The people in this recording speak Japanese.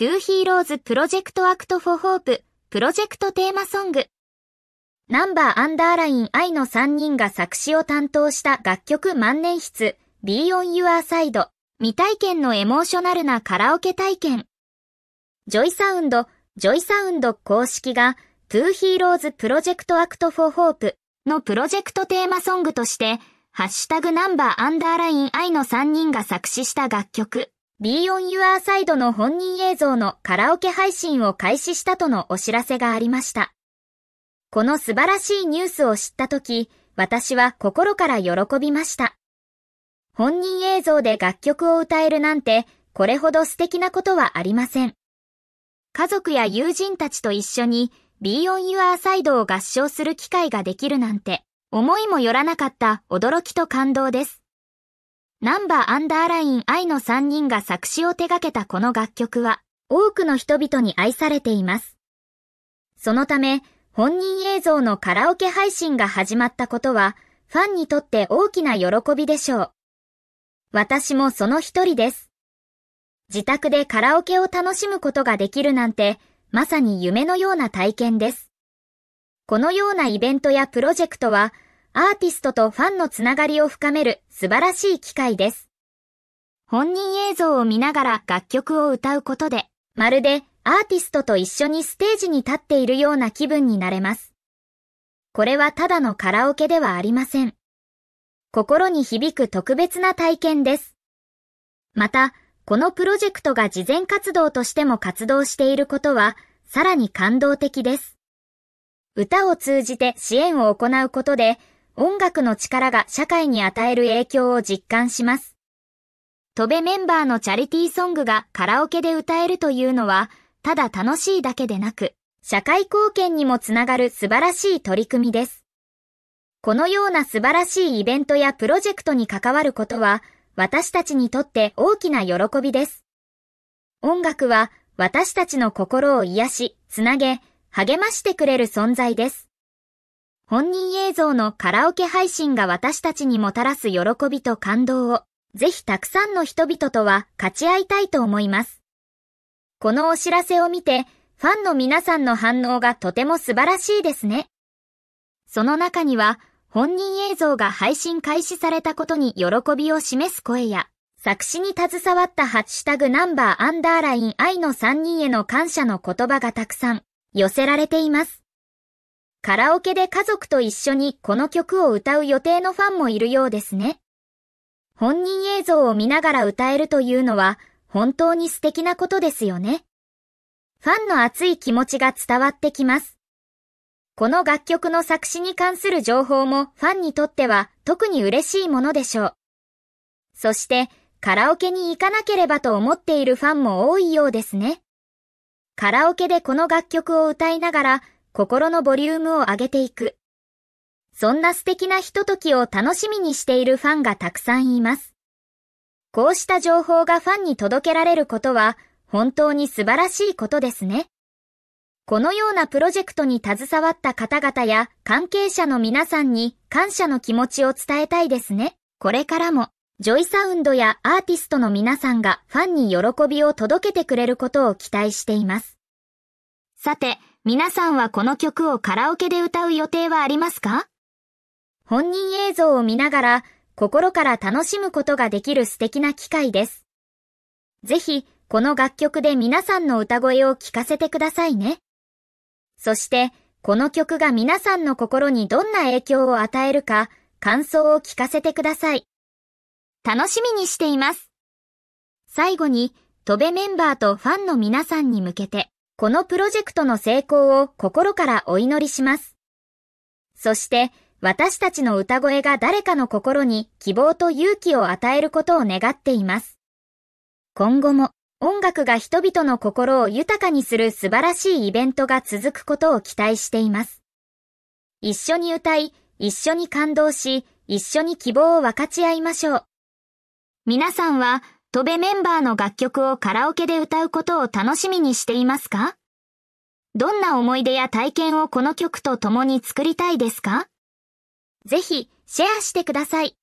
トゥーヒーローズプロジェクトアクトフォーホーププロジェクトテーマソング。ナンバーアンダーライン I の3人が作詞を担当した楽曲万年筆 Be on your side 未体験のエモーショナルなカラオケ体験。ジョイサウンド、ジョイサウンド公式が To Heroes プロジェクトアクトフォーホープのプロジェクトテーマソングとして、ハッシュタグナンバーアンダーライン I の3人が作詞した楽曲、B your s サイドの本人映像のカラオケ配信を開始したとのお知らせがありました。この素晴らしいニュースを知ったとき、私は心から喜びました。本人映像で楽曲を歌えるなんて、これほど素敵なことはありません。家族や友人たちと一緒に B on Your Side を合唱する機会ができるなんて、思いもよらなかった驚きと感動です。ナンバーアンダーライン I の3人が作詞を手掛けたこの楽曲は、多くの人々に愛されています。そのため、本人映像のカラオケ配信が始まったことは、ファンにとって大きな喜びでしょう。私もその一人です。自宅でカラオケを楽しむことができるなんて、まさに夢のような体験です。このようなイベントやプロジェクトは、アーティストとファンのつながりを深める素晴らしい機会です。本人映像を見ながら楽曲を歌うことで、まるでアーティストと一緒にステージに立っているような気分になれます。これはただのカラオケではありません。心に響く特別な体験です。また、このプロジェクトが事前活動としても活動していることは、さらに感動的です。歌を通じて支援を行うことで、音楽の力が社会に与える影響を実感します。戸部メンバーのチャリティーソングがカラオケで歌えるというのは、ただ楽しいだけでなく、社会貢献にもつながる素晴らしい取り組みです。このような素晴らしいイベントやプロジェクトに関わることは、私たちにとって大きな喜びです。音楽は私たちの心を癒し、つなげ、励ましてくれる存在です。本人映像のカラオケ配信が私たちにもたらす喜びと感動を、ぜひたくさんの人々とは勝ち合いたいと思います。このお知らせを見て、ファンの皆さんの反応がとても素晴らしいですね。その中には、本人映像が配信開始されたことに喜びを示す声や、作詞に携わったハッシュタグナンバーアンダーライン愛の3人への感謝の言葉がたくさん寄せられています。カラオケで家族と一緒にこの曲を歌う予定のファンもいるようですね。本人映像を見ながら歌えるというのは本当に素敵なことですよね。ファンの熱い気持ちが伝わってきます。この楽曲の作詞に関する情報もファンにとっては特に嬉しいものでしょう。そしてカラオケに行かなければと思っているファンも多いようですね。カラオケでこの楽曲を歌いながら心のボリュームを上げていく。そんな素敵なひとときを楽しみにしているファンがたくさんいます。こうした情報がファンに届けられることは本当に素晴らしいことですね。このようなプロジェクトに携わった方々や関係者の皆さんに感謝の気持ちを伝えたいですね。これからも、ジョイサウンドやアーティストの皆さんがファンに喜びを届けてくれることを期待しています。さて、皆さんはこの曲をカラオケで歌う予定はありますか本人映像を見ながら心から楽しむことができる素敵な機会です。ぜひ、この楽曲で皆さんの歌声を聴かせてくださいね。そして、この曲が皆さんの心にどんな影響を与えるか、感想を聞かせてください。楽しみにしています。最後に、飛べメンバーとファンの皆さんに向けて、このプロジェクトの成功を心からお祈りします。そして、私たちの歌声が誰かの心に希望と勇気を与えることを願っています。今後も音楽が人々の心を豊かにする素晴らしいイベントが続くことを期待しています。一緒に歌い、一緒に感動し、一緒に希望を分かち合いましょう。皆さんは戸部メンバーの楽曲をカラオケで歌うことを楽しみにしていますかどんな思い出や体験をこの曲と共に作りたいですかぜひシェアしてください。